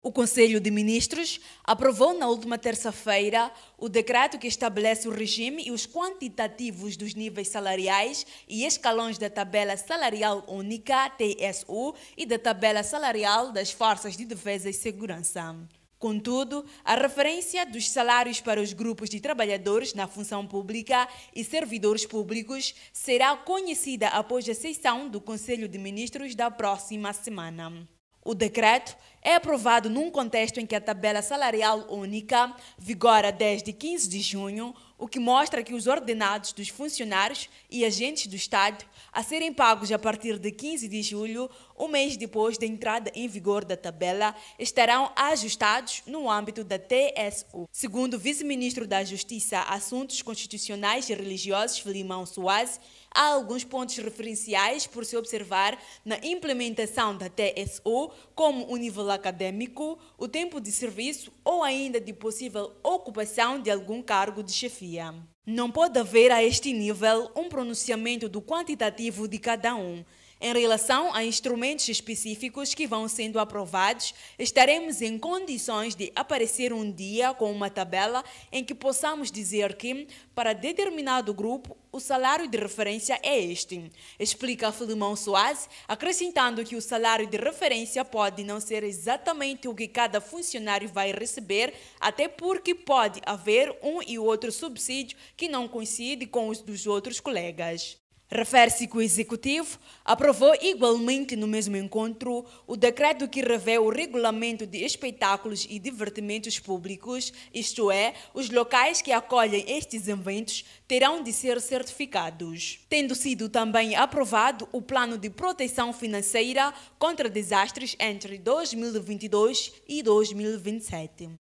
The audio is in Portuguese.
O Conselho de Ministros aprovou na última terça-feira o decreto que estabelece o regime e os quantitativos dos níveis salariais e escalões da Tabela Salarial Única, TSU, e da Tabela Salarial das Forças de Defesa e Segurança. Contudo, a referência dos salários para os grupos de trabalhadores na função pública e servidores públicos será conhecida após a sessão do Conselho de Ministros da próxima semana. O decreto é aprovado num contexto em que a tabela salarial única vigora desde 15 de junho, o que mostra que os ordenados dos funcionários e agentes do Estado a serem pagos a partir de 15 de julho, um mês depois da entrada em vigor da tabela, estarão ajustados no âmbito da TSU. Segundo o vice-ministro da Justiça, Assuntos Constitucionais e Religiosos, Filimão Soares, há alguns pontos referenciais por se observar na implementação da TSU, como o nível acadêmico, o tempo de serviço ou ainda de possível ocupação de algum cargo de chefia. Não pode haver a este nível um pronunciamento do quantitativo de cada um, em relação a instrumentos específicos que vão sendo aprovados, estaremos em condições de aparecer um dia com uma tabela em que possamos dizer que, para determinado grupo, o salário de referência é este. Explica Filimão Soares, acrescentando que o salário de referência pode não ser exatamente o que cada funcionário vai receber, até porque pode haver um e outro subsídio que não coincide com os dos outros colegas. Refere-se que o Executivo aprovou igualmente no mesmo encontro o decreto que revê o regulamento de espetáculos e divertimentos públicos, isto é, os locais que acolhem estes eventos terão de ser certificados. Tendo sido também aprovado o Plano de Proteção Financeira contra Desastres entre 2022 e 2027.